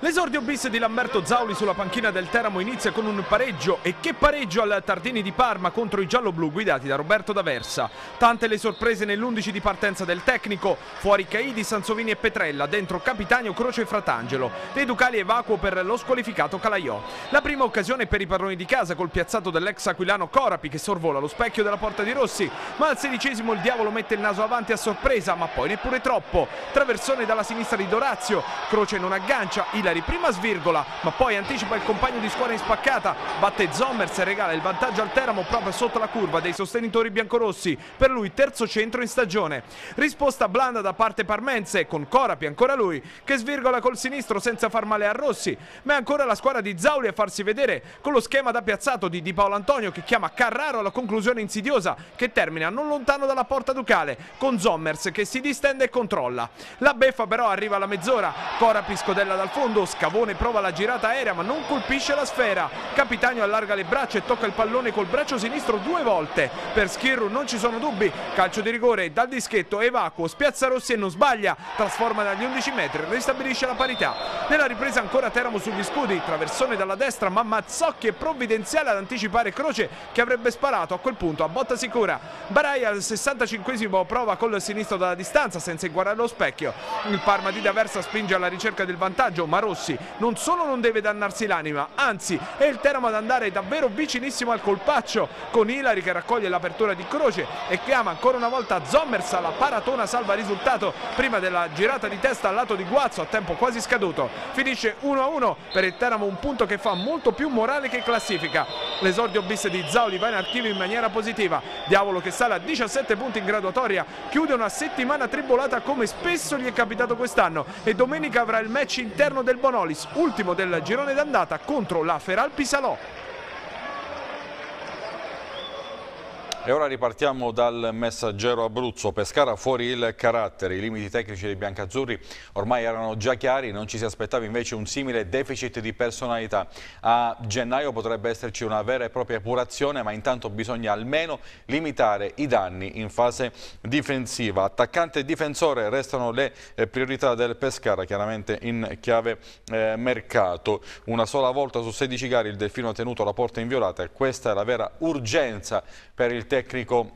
L'esordio bis di Lamberto Zauli sulla panchina del Teramo inizia con un pareggio e che pareggio al Tardini di Parma contro i gialloblu guidati da Roberto D'Aversa. Tante le sorprese nell'11 di partenza del tecnico, fuori Caidi, Sansovini e Petrella, dentro Capitano, Croce e Fratangelo. Dei Ducali evacuo per lo squalificato Calaiò. La prima occasione per i padroni di casa col piazzato dell'ex aquilano Corapi che sorvola lo specchio della porta di Rossi, ma al sedicesimo il diavolo mette il naso avanti a sorpresa, ma poi neppure troppo. Traversone dalla sinistra di Dorazio, Croce non aggancia, il Cagliari, prima svirgola ma poi anticipa il compagno di squadra in spaccata, batte Zommers e regala il vantaggio al Teramo proprio sotto la curva dei sostenitori biancorossi, per lui terzo centro in stagione. Risposta blanda da parte Parmense con Corapi ancora lui che svirgola col sinistro senza far male a Rossi, ma è ancora la squadra di Zauli a farsi vedere con lo schema da piazzato di Di Paolo Antonio che chiama Carraro alla conclusione insidiosa che termina non lontano dalla porta ducale con Zommers che si distende e controlla. La beffa però arriva alla mezz'ora, Corapi scodella dal fondo secondo Scavone prova la girata aerea ma non colpisce la sfera Capitano allarga le braccia e tocca il pallone col braccio sinistro due volte per Schirru non ci sono dubbi calcio di rigore dal dischetto evacuo spiazza Rossi e non sbaglia trasforma dagli 11 metri ristabilisce la parità nella ripresa ancora Teramo sugli scudi traversone dalla destra ma Mazzocchi è provvidenziale ad anticipare Croce che avrebbe sparato a quel punto a botta sicura Barai al 65 prova col sinistro dalla distanza senza guardare lo specchio il Parma di D'Aversa spinge alla ricerca del vantaggio ma Rossi non solo non deve dannarsi l'anima, anzi è il Teramo ad andare davvero vicinissimo al colpaccio con Ilari che raccoglie l'apertura di Croce e chiama ancora una volta Zommers alla paratona salva risultato prima della girata di testa al lato di Guazzo a tempo quasi scaduto. Finisce 1-1 per il Teramo un punto che fa molto più morale che classifica. L'esordio bis di Zauli va in archivio in maniera positiva. Diavolo che sale a 17 punti in graduatoria, chiude una settimana tribolata come spesso gli è capitato quest'anno e domenica avrà il match interno del del Bonolis, ultimo del girone d'andata contro la Feral Pisalò. E ora ripartiamo dal messaggero Abruzzo. Pescara fuori il carattere. I limiti tecnici dei biancazzurri ormai erano già chiari, non ci si aspettava invece un simile deficit di personalità. A gennaio potrebbe esserci una vera e propria purazione, ma intanto bisogna almeno limitare i danni in fase difensiva. Attaccante e difensore restano le eh, priorità del Pescara, chiaramente in chiave eh, mercato. Una sola volta su 16 gare il Delfino ha tenuto la porta inviolata e questa è la vera urgenza per il tempo tecnico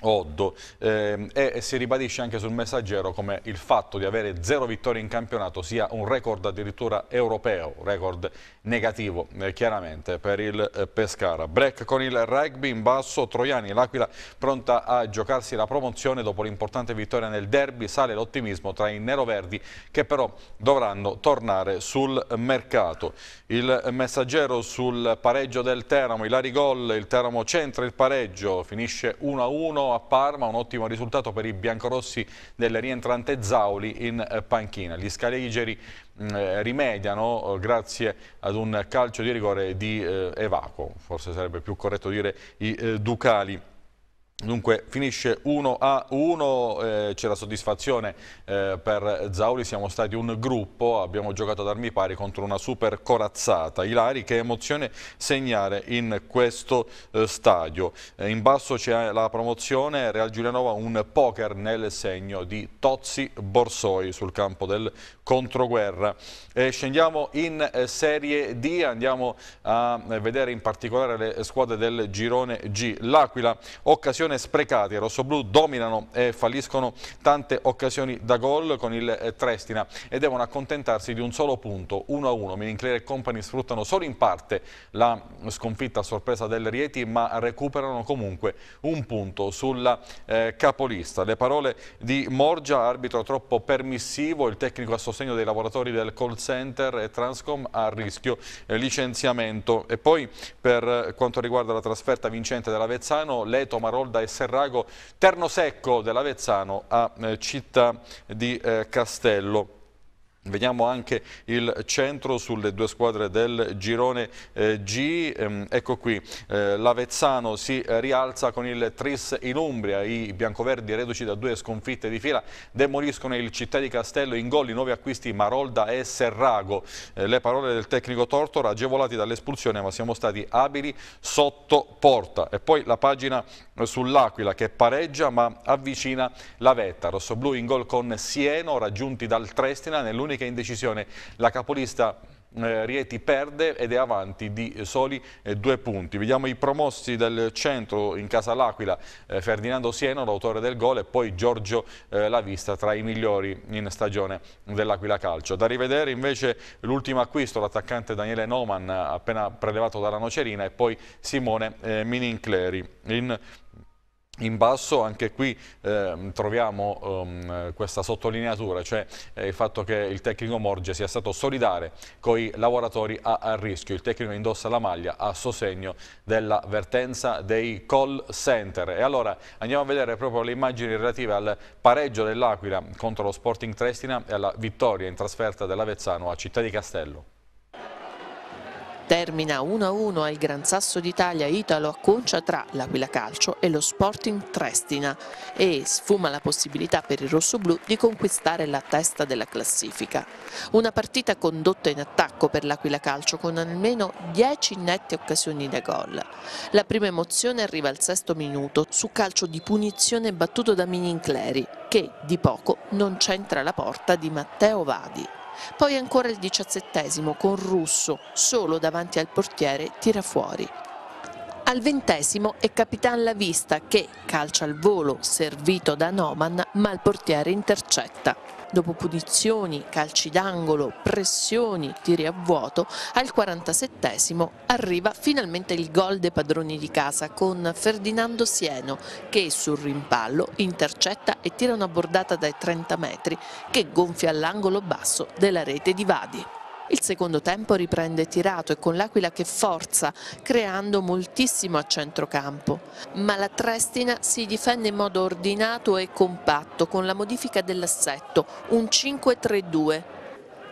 Oddo eh, e si ribadisce anche sul messaggero come il fatto di avere zero vittorie in campionato sia un record addirittura europeo, un record negativo eh, chiaramente per il eh, Pescara. Break con il rugby in basso, Troiani, l'Aquila pronta a giocarsi la promozione dopo l'importante vittoria nel derby, sale l'ottimismo tra i neroverdi che però dovranno tornare sul mercato. Il messaggero sul pareggio del Teramo, Ilari Gol, il Teramo centra il pareggio, finisce 1-1 1 a Parma, un ottimo risultato per i biancorossi del rientrante Zauli in eh, panchina. Gli scaligeri mm, eh, rimediano eh, grazie ad un calcio di rigore di Evaco, forse sarebbe più corretto dire i Ducali. Dunque finisce 1 a 1, eh, c'è la soddisfazione eh, per Zauli, siamo stati un gruppo, abbiamo giocato ad armi pari contro una super corazzata. Ilari, che emozione segnare in questo eh, stadio. Eh, in basso c'è la promozione, Real Giulianova un poker nel segno di Tozzi Borsoi sul campo del controguerra. E eh, scendiamo in eh, Serie D, andiamo a eh, vedere in particolare le squadre del girone G. L'Aquila, occasione sprecata, i rossoblù dominano e falliscono tante occasioni da gol con il Trestina e devono accontentarsi di un solo punto, 1-1. Minincler e Company sfruttano solo in parte la sconfitta a sorpresa del Rieti, ma recuperano comunque un punto sulla eh, capolista. Le parole di Morgia, arbitro troppo permissivo, il tecnico associato sostegno dei lavoratori del call center e Transcom a rischio licenziamento. E poi per quanto riguarda la trasferta vincente dell'Avezzano, Leto, Marolda e Serrago, terno secco dell'Avezzano a eh, Città di eh, Castello. Vediamo anche il centro sulle due squadre del girone eh, G, ehm, ecco qui eh, l'Avezzano si rialza con il Tris in Umbria, i biancoverdi reduci da due sconfitte di fila demoliscono il Città di Castello in gol i nuovi acquisti Marolda e Serrago, eh, le parole del tecnico Tortora agevolati dall'espulsione ma siamo stati abili sotto porta e poi la pagina sull'Aquila che pareggia ma avvicina la vetta, rossoblù in gol con Sieno raggiunti dal Trestina nell'unica domenica in decisione la capolista eh, Rieti perde ed è avanti di soli eh, due punti. Vediamo i promossi del centro in casa L'Aquila, eh, Ferdinando Sieno, l'autore del gol, e poi Giorgio eh, Lavista tra i migliori in stagione dell'Aquila Calcio. Da rivedere invece l'ultimo acquisto, l'attaccante Daniele Noman, appena prelevato dalla Nocerina, e poi Simone eh, Minincleri. In in basso anche qui eh, troviamo um, questa sottolineatura, cioè eh, il fatto che il tecnico Morge sia stato solidale con i lavoratori a, a, rischio. Il tecnico indossa la maglia a sostegno vertenza dei call center. E allora andiamo a vedere proprio le immagini relative al pareggio dell'Aquila contro lo Sporting Trestina e alla vittoria in trasferta dell'Avezzano a Città di Castello. Termina 1-1 al Gran Sasso d'Italia Italo Acconcia tra l'Aquila Calcio e lo Sporting Trestina e sfuma la possibilità per il rossoblù di conquistare la testa della classifica. Una partita condotta in attacco per l'Aquila Calcio con almeno 10 nette occasioni da gol. La prima emozione arriva al sesto minuto su calcio di punizione battuto da Minincleri che di poco non c'entra la porta di Matteo Vadi. Poi ancora il diciassettesimo con Russo, solo davanti al portiere, tira fuori. Al ventesimo è Capitan La Vista che calcia al volo, servito da Noman, ma il portiere intercetta dopo punizioni, calci d'angolo, pressioni, tiri a vuoto, al 47 arriva finalmente il gol dei padroni di casa con Ferdinando Sieno che sul rimpallo intercetta e tira una bordata dai 30 metri che gonfia l'angolo basso della rete di Vadi. Il secondo tempo riprende tirato e con l'Aquila che forza, creando moltissimo a centrocampo. Ma la Trestina si difende in modo ordinato e compatto con la modifica dell'assetto, un 5-3-2.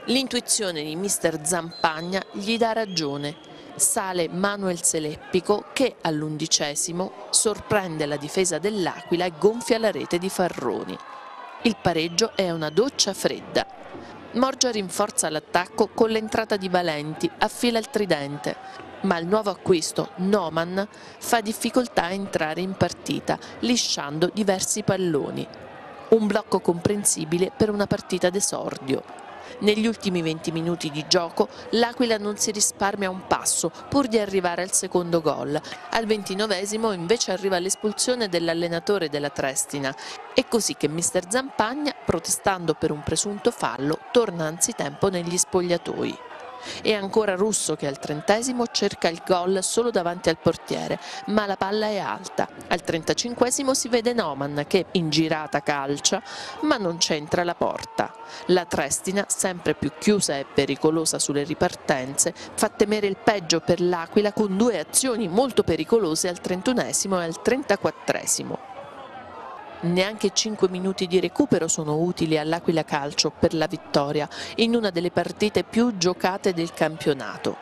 L'intuizione di mister Zampagna gli dà ragione sale Manuel Seleppico che all'undicesimo sorprende la difesa dell'Aquila e gonfia la rete di Farroni. Il pareggio è una doccia fredda Morgia rinforza l'attacco con l'entrata di Valenti, affila il tridente. Ma il nuovo acquisto, Noman, fa difficoltà a entrare in partita, lisciando diversi palloni. Un blocco comprensibile per una partita d'esordio. Negli ultimi 20 minuti di gioco l'Aquila non si risparmia un passo pur di arrivare al secondo gol. Al ventinovesimo invece arriva l'espulsione dell'allenatore della Trestina. È così che mister Zampagna, protestando per un presunto fallo, torna anzitempo negli spogliatoi. E ancora Russo che al trentesimo cerca il gol solo davanti al portiere, ma la palla è alta. Al trentacinquesimo si vede Noman che in girata calcia ma non c'entra la porta. La Trestina, sempre più chiusa e pericolosa sulle ripartenze, fa temere il peggio per l'Aquila con due azioni molto pericolose al trentunesimo e al trentaquattresimo. Neanche 5 minuti di recupero sono utili all'Aquila Calcio per la vittoria in una delle partite più giocate del campionato.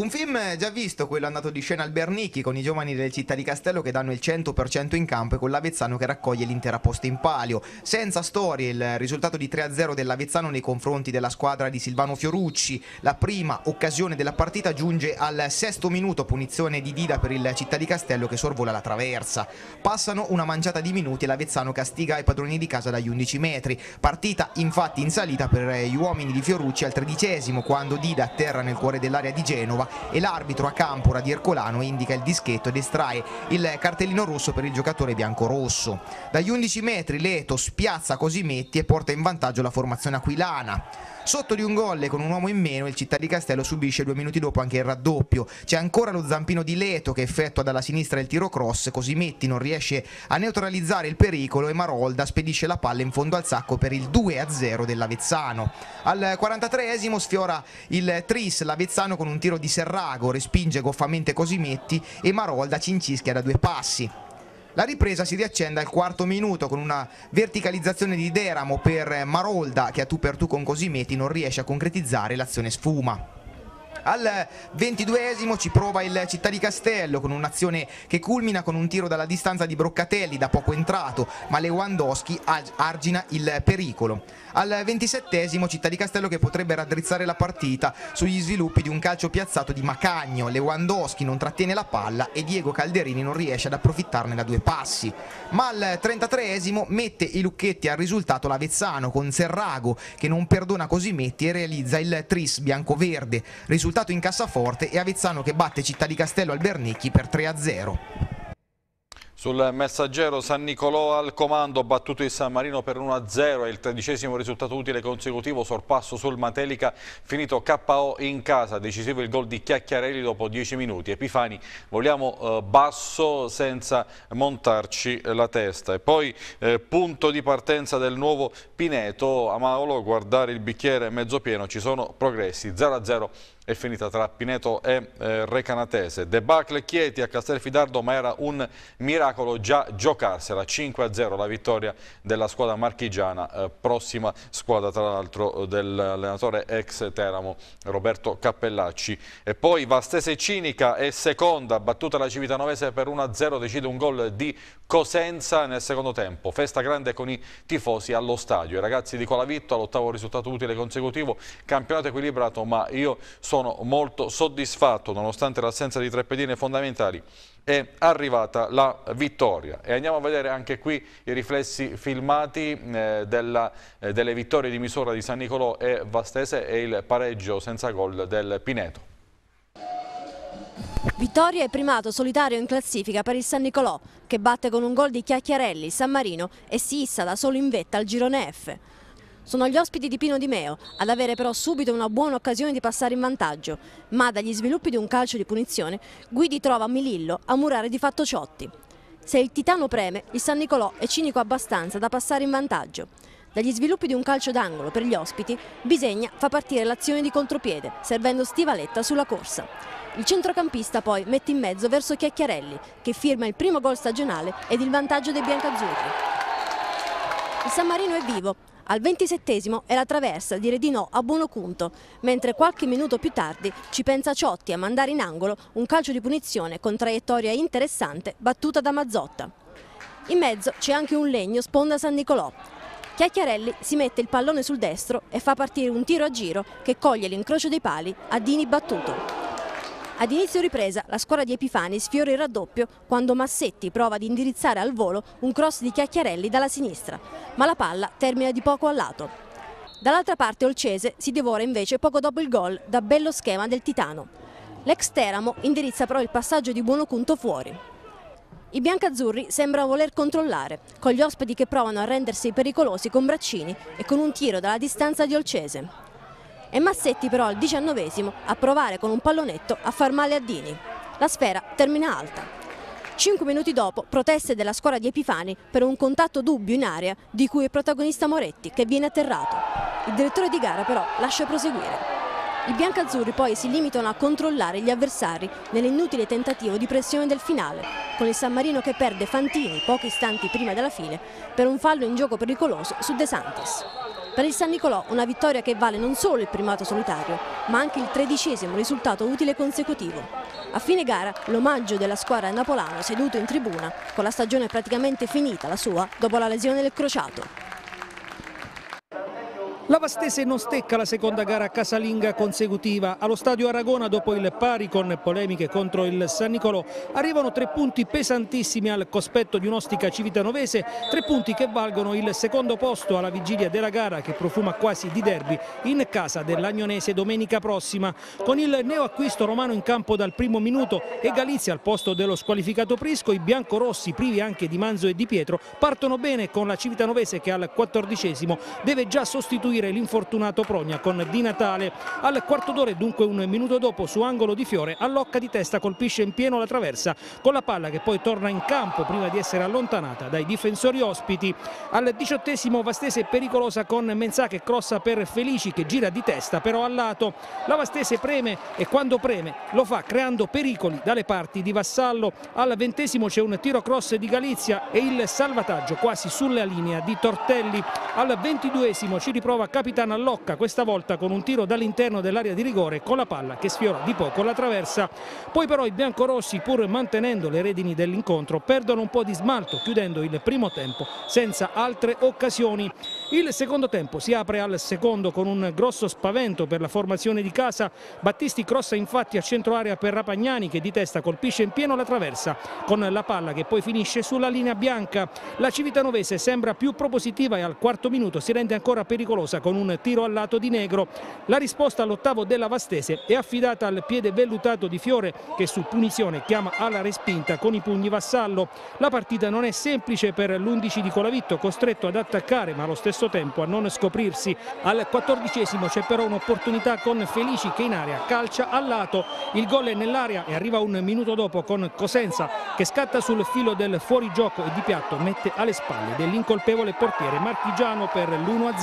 Un film già visto, quello andato di scena al Bernicchi con i giovani del città di Castello che danno il 100% in campo e con l'Avezzano che raccoglie l'intera posta in palio. Senza storie il risultato di 3-0 dell'Avezzano nei confronti della squadra di Silvano Fiorucci. La prima occasione della partita giunge al sesto minuto, punizione di Dida per il città di Castello che sorvola la traversa. Passano una manciata di minuti e l'Avezzano castiga i padroni di casa dagli 11 metri. Partita infatti in salita per gli uomini di Fiorucci al tredicesimo quando Dida atterra nel cuore dell'area di Genova e l'arbitro a Campora di Ercolano indica il dischetto ed estrae il cartellino rosso per il giocatore biancorosso. Dagli 11 metri Leto spiazza Cosimetti e porta in vantaggio la formazione aquilana. Sotto di un gol con un uomo in meno il Città di Castello subisce due minuti dopo anche il raddoppio. C'è ancora lo zampino di Leto che effettua dalla sinistra il tiro cross, così Metti non riesce a neutralizzare il pericolo e Marolda spedisce la palla in fondo al sacco per il 2-0 dell'Avezzano. Al 43esimo sfiora il Tris, l'Avezzano con un tiro di Serrago, respinge goffamente Cosimetti e Marolda cincischia da due passi. La ripresa si riaccende al quarto minuto con una verticalizzazione di Deramo per Marolda che a tu per tu con Cosimeti non riesce a concretizzare l'azione sfuma. Al ventiduesimo ci prova il Città di Castello con un'azione che culmina con un tiro dalla distanza di Broccatelli da poco entrato, ma Lewandowski argina il pericolo. Al ventisettesimo Città di Castello che potrebbe raddrizzare la partita sugli sviluppi di un calcio piazzato di Macagno, Lewandowski non trattiene la palla e Diego Calderini non riesce ad approfittarne da due passi. Ma al trentatreesimo mette i lucchetti al risultato l'Avezzano con Serrago che non perdona così metti e realizza il tris bianco-verde. Risultato risultato in cassaforte e Avezzano che batte Città di Castello al Bernicchi per 3-0. Sul messaggero San Nicolò al comando, battuto il San Marino per 1-0 e il tredicesimo risultato utile consecutivo, sorpasso sul Matelica, finito KO in casa, decisivo il gol di Chiacchiarelli dopo 10 minuti. Epifani, vogliamo eh, basso senza montarci eh, la testa. E poi eh, punto di partenza del nuovo Pineto, Amaolo, guardare il bicchiere mezzo pieno, ci sono progressi 0-0 è finita tra Pineto e eh, Recanatese. Debacle Chieti a Castelfidardo ma era un miracolo già giocarsela. 5-0 la vittoria della squadra marchigiana, eh, prossima squadra tra l'altro dell'allenatore ex Teramo Roberto Cappellacci. E poi Vastese Cinica è seconda, battuta la Civitanovese per 1-0, decide un gol di Cosenza nel secondo tempo. Festa grande con i tifosi allo stadio. I ragazzi di Colavitto all'ottavo risultato utile consecutivo, campionato equilibrato ma io sono sono molto soddisfatto, nonostante l'assenza di tre pedine fondamentali è arrivata la vittoria e andiamo a vedere anche qui i riflessi filmati eh, della, eh, delle vittorie di misura di San Nicolò e Vastese e il pareggio senza gol del Pineto. Vittoria e primato solitario in classifica per il San Nicolò, che batte con un gol di Chiacchiarelli, San Marino e si issa da solo in vetta al girone F. Sono gli ospiti di Pino Di Meo ad avere però subito una buona occasione di passare in vantaggio, ma dagli sviluppi di un calcio di punizione Guidi trova Milillo a murare di fatto Ciotti. Se il titano preme, il San Nicolò è cinico abbastanza da passare in vantaggio. Dagli sviluppi di un calcio d'angolo per gli ospiti, Bisegna fa partire l'azione di contropiede, servendo Stivaletta sulla corsa. Il centrocampista poi mette in mezzo verso Chiacchiarelli, che firma il primo gol stagionale ed il vantaggio dei biancazzurri. Il San Marino è vivo, al ventisettesimo è la traversa di Redinò a Buonocunto, mentre qualche minuto più tardi ci pensa Ciotti a mandare in angolo un calcio di punizione con traiettoria interessante battuta da Mazzotta. In mezzo c'è anche un legno sponda San Nicolò. Chiacchiarelli si mette il pallone sul destro e fa partire un tiro a giro che coglie l'incrocio dei pali a Dini battuto. Ad inizio ripresa la squadra di Epifani sfiora il raddoppio quando Massetti prova ad indirizzare al volo un cross di Chiacchiarelli dalla sinistra, ma la palla termina di poco a lato. Dall'altra parte Olcese si divora invece poco dopo il gol da bello schema del Titano. L'ex Teramo indirizza però il passaggio di Buonocunto fuori. I biancazzurri sembrano voler controllare, con gli ospiti che provano a rendersi pericolosi con Braccini e con un tiro dalla distanza di Olcese e Massetti però al diciannovesimo a provare con un pallonetto a far male a Dini. La sfera termina alta. Cinque minuti dopo, proteste della squadra di Epifani per un contatto dubbio in area di cui è protagonista Moretti che viene atterrato. Il direttore di gara però lascia proseguire. I biancazzurri poi si limitano a controllare gli avversari nell'inutile tentativo di pressione del finale, con il San Marino che perde Fantini pochi istanti prima della fine per un fallo in gioco pericoloso su De Santis. Per il San Nicolò una vittoria che vale non solo il primato solitario, ma anche il tredicesimo risultato utile consecutivo. A fine gara l'omaggio della squadra napolano seduto in tribuna, con la stagione praticamente finita la sua dopo la lesione del crociato. La Vastese non stecca la seconda gara casalinga consecutiva. Allo stadio Aragona, dopo il pari con polemiche contro il San Nicolò, arrivano tre punti pesantissimi al cospetto di un'ostica civitanovese, tre punti che valgono il secondo posto alla vigilia della gara che profuma quasi di derby in casa dell'Agnonese domenica prossima. Con il neoacquisto romano in campo dal primo minuto e Galizia al posto dello squalificato Prisco, i biancorossi, privi anche di Manzo e di Pietro, partono bene con la civitanovese che al quattordicesimo deve già sostituire sostituire l'infortunato Progna con Di Natale. Al quarto d'ora e dunque un minuto dopo su angolo di Fiore allocca di testa colpisce in pieno la traversa con la palla che poi torna in campo prima di essere allontanata dai difensori ospiti. Al diciottesimo Vastese è pericolosa con Menzà che crossa per Felici che gira di testa però al lato. La Vastese preme e quando preme lo fa creando pericoli dalle parti di Vassallo. Al ventesimo c'è un tiro cross di Galizia e il salvataggio quasi sulla linea di Tortelli. Al ventiduesimo ci riprova a Capitan Allocca, questa volta con un tiro dall'interno dell'area di rigore con la palla che sfiora di poco la traversa. Poi però i biancorossi, pur mantenendo le redini dell'incontro, perdono un po' di smalto chiudendo il primo tempo senza altre occasioni. Il secondo tempo si apre al secondo con un grosso spavento per la formazione di casa. Battisti crossa infatti a centro area per Rapagnani che di testa colpisce in pieno la traversa con la palla che poi finisce sulla linea bianca. La Civitanovese sembra più propositiva e al quarto minuto si rende ancora pericolosa chiusa con un tiro al lato di Negro. La risposta all'ottavo della Vastese è affidata al piede vellutato di Fiore che su punizione chiama alla respinta con i pugni vassallo. La partita non è semplice per l'11 di Colavitto costretto ad attaccare ma allo stesso tempo a non scoprirsi. Al quattordicesimo c'è però un'opportunità con Felici che in area calcia al lato. Il gol è nell'area e arriva un minuto dopo con Cosenza che scatta sul filo del fuorigioco e di piatto mette alle spalle dell'incolpevole portiere marchigiano per l'1-0.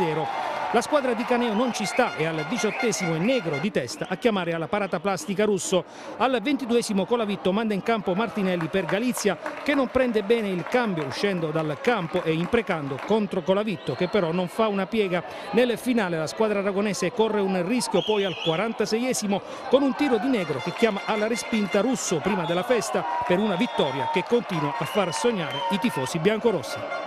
La squadra di Caneo non ci sta e al diciottesimo è Negro di testa a chiamare alla parata plastica russo. Al ventiduesimo Colavitto manda in campo Martinelli per Galizia che non prende bene il cambio uscendo dal campo e imprecando contro Colavitto che però non fa una piega. Nel finale la squadra aragonese corre un rischio poi al quarantaseiesimo con un tiro di Negro che chiama alla respinta russo prima della festa per una vittoria che continua a far sognare i tifosi biancorossi.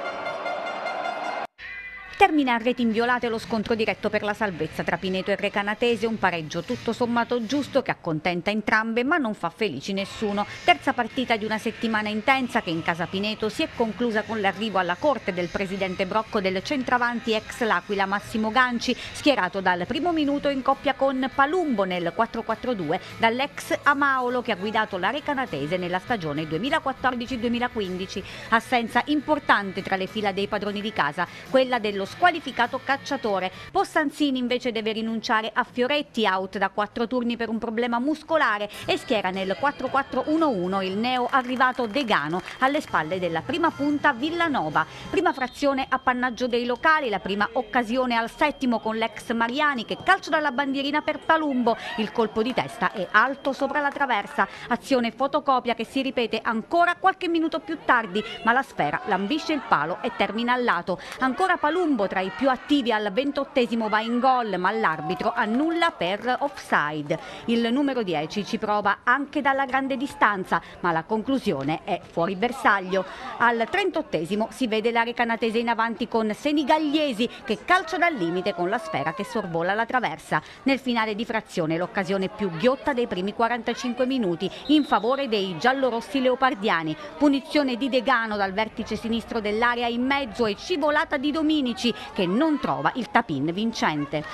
Termina a reti inviolate lo scontro diretto per la salvezza tra Pineto e Recanatese, un pareggio tutto sommato giusto che accontenta entrambe ma non fa felici nessuno. Terza partita di una settimana intensa che in casa Pineto si è conclusa con l'arrivo alla corte del presidente Brocco del centravanti ex L'Aquila Massimo Ganci, schierato dal primo minuto in coppia con Palumbo nel 4-4-2 dall'ex Amaolo che ha guidato la Recanatese nella stagione 2014-2015. Assenza importante tra le fila dei padroni di casa, quella dello squalificato cacciatore. Possanzini invece deve rinunciare a Fioretti out da quattro turni per un problema muscolare e schiera nel 4-4-1-1 il neo arrivato Degano alle spalle della prima punta Villanova. Prima frazione appannaggio dei locali, la prima occasione al settimo con l'ex Mariani che calcio dalla bandierina per Palumbo. Il colpo di testa è alto sopra la traversa. Azione fotocopia che si ripete ancora qualche minuto più tardi, ma la sfera lambisce il palo e termina al lato. Ancora Palumbo Colombo tra i più attivi al ventottesimo va in gol ma l'arbitro annulla per offside. Il numero 10 ci prova anche dalla grande distanza ma la conclusione è fuori bersaglio. Al trentottesimo si vede l'area canatese in avanti con Senigalliesi che calcia dal limite con la sfera che sorvola la traversa. Nel finale di frazione l'occasione più ghiotta dei primi 45 minuti in favore dei giallorossi leopardiani. Punizione di Degano dal vertice sinistro dell'area in mezzo e scivolata di Dominici che non trova il tapin vincente.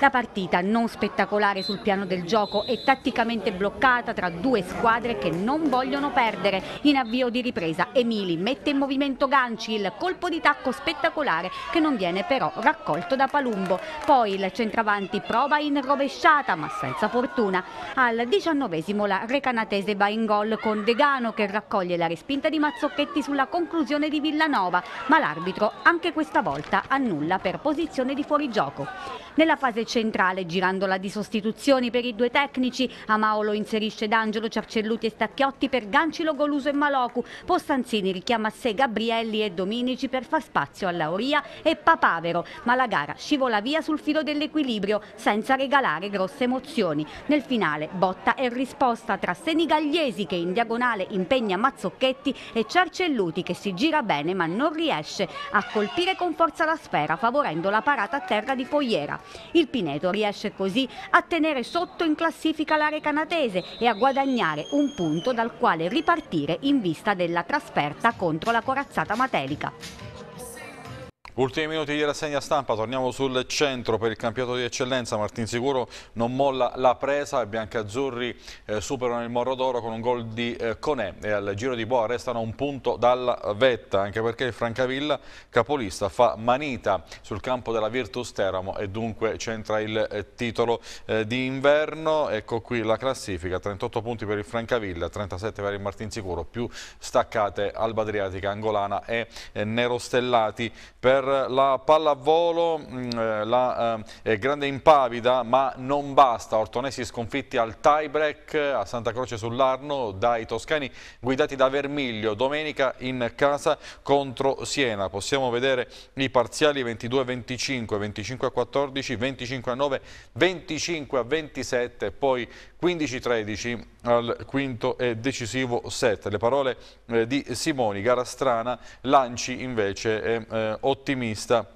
La partita non spettacolare sul piano del gioco è tatticamente bloccata tra due squadre che non vogliono perdere. In avvio di ripresa Emili mette in movimento Ganci, il colpo di tacco spettacolare che non viene però raccolto da Palumbo. Poi il centravanti prova in rovesciata ma senza fortuna. Al diciannovesimo la Recanatese va in gol con Degano che raccoglie la respinta di Mazzocchetti sulla conclusione di Villanova ma l'arbitro anche questa volta annulla per posizione di fuorigioco. Nella fase centrale, girandola di sostituzioni per i due tecnici, Amaolo inserisce D'Angelo, Ciarcelluti e Stacchiotti per Gancilo, Goluso e Malocu, Postanzini richiama a sé Gabrielli e Dominici per far spazio a Lauria e Papavero, ma la gara scivola via sul filo dell'equilibrio senza regalare grosse emozioni. Nel finale botta e risposta tra Senigagliesi che in diagonale impegna Mazzocchetti e Ciarcelluti, che si gira bene ma non riesce a colpire con forza la sfera favorendo la parata a terra di Fogliera. Il Pineto riesce così a tenere sotto in classifica l'area canatese e a guadagnare un punto dal quale ripartire in vista della trasferta contro la corazzata matelica. Ultimi minuti di rassegna stampa, torniamo sul centro per il campionato di eccellenza, Martin Sicuro non molla la presa, i biancazzurri eh, superano il Morro d'Oro con un gol di eh, Conè e al giro di Boa restano un punto dalla vetta, anche perché il Francavilla capolista fa manita sul campo della Virtus Teramo e dunque centra il eh, titolo eh, di inverno, ecco qui la classifica, 38 punti per il Francavilla, 37 per il Martin Sicuro, più staccate Alba Adriatica, Angolana e eh, Nerostellati per la pallavolo, mm, eh, la eh, grande impavida, ma non basta. Ortonesi sconfitti al tiebreak a Santa Croce sull'Arno dai toscani guidati da Vermiglio. Domenica in casa contro Siena. Possiamo vedere i parziali 22-25, 25-14, 25-9, 25-27, poi 15-13 al quinto e decisivo set. Le parole eh, di Simoni, gara strana, Lanci invece è eh, ottimista.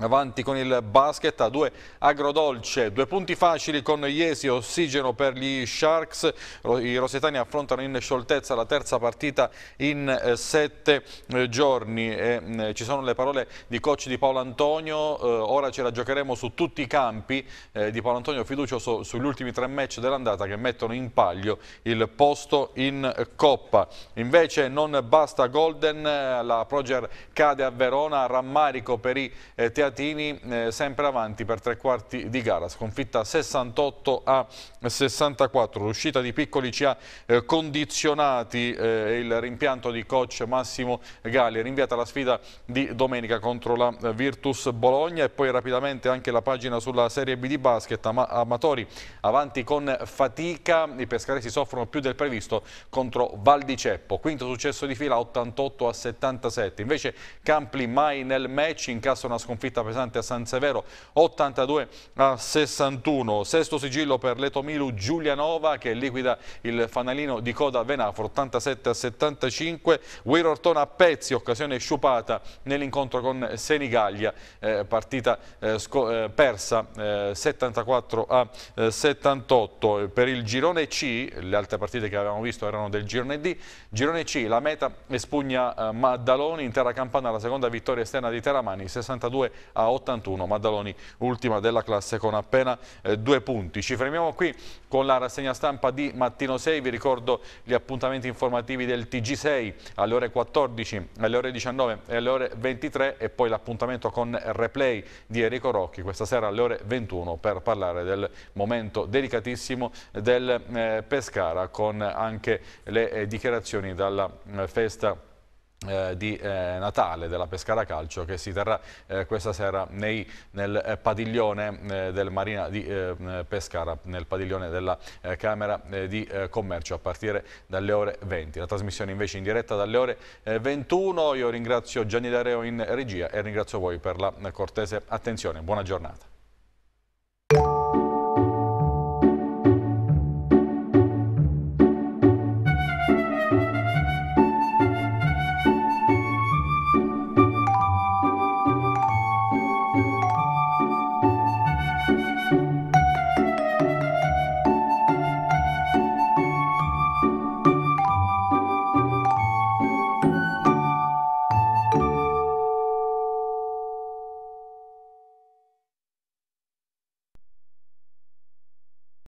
Avanti con il basket a due agrodolce, due punti facili con Iesi, ossigeno per gli Sharks, i rosetani affrontano in scioltezza la terza partita in eh, sette eh, giorni e mm, ci sono le parole di coach di Paolo Antonio, eh, ora ce la giocheremo su tutti i campi di Paolo Antonio Fiducio sugli ultimi tre match dell'andata che mettono in paglio il posto in Coppa. Invece non basta Golden, la Proger cade a Verona, rammarico per i teatri Catini eh, sempre avanti per tre quarti di gara, sconfitta 68 a 64, l'uscita di Piccoli ci ha eh, condizionati eh, il rimpianto di coach Massimo Galli, rinviata la sfida di domenica contro la Virtus Bologna e poi rapidamente anche la pagina sulla Serie B di basket, ma amatori avanti con fatica, i pescaresi soffrono più del previsto contro Val di Ceppo, quinto successo di fila 88 a 77, invece Campli mai nel match, incassa una sconfitta sconfitta pesante a San Severo 82 a 61. Sesto sigillo per Letomilu Giulianova che liquida il fanalino di coda Venafro 87 a 75. Wirortona a pezzi, occasione sciupata nell'incontro con Senigallia, eh, partita eh, eh, persa 74 eh, a 78. Eh, per il girone C, le altre partite che avevamo visto erano del girone D, girone C la meta espugna eh, Maddaloni in terra campana la seconda vittoria esterna di Teramani 62 a 81. Maddaloni ultima della classe con appena eh, due punti. Ci fermiamo qui con la rassegna stampa di Mattino 6. Vi ricordo gli appuntamenti informativi del TG6 alle ore 14, alle ore 19 e alle ore 23 e poi l'appuntamento con replay di Enrico Rocchi questa sera alle ore 21 per parlare del momento delicatissimo del eh, Pescara con anche le eh, dichiarazioni dalla eh, festa eh, di eh, Natale della Pescara Calcio che si terrà eh, questa sera nei, nel eh, padiglione eh, del Marina di eh, Pescara, nel padiglione della Camera di Commercio a partire dalle ore 20. La trasmissione invece in diretta dalle ore 21. Io ringrazio Gianni D'Areo in regia e ringrazio voi per la cortese attenzione. Buona giornata.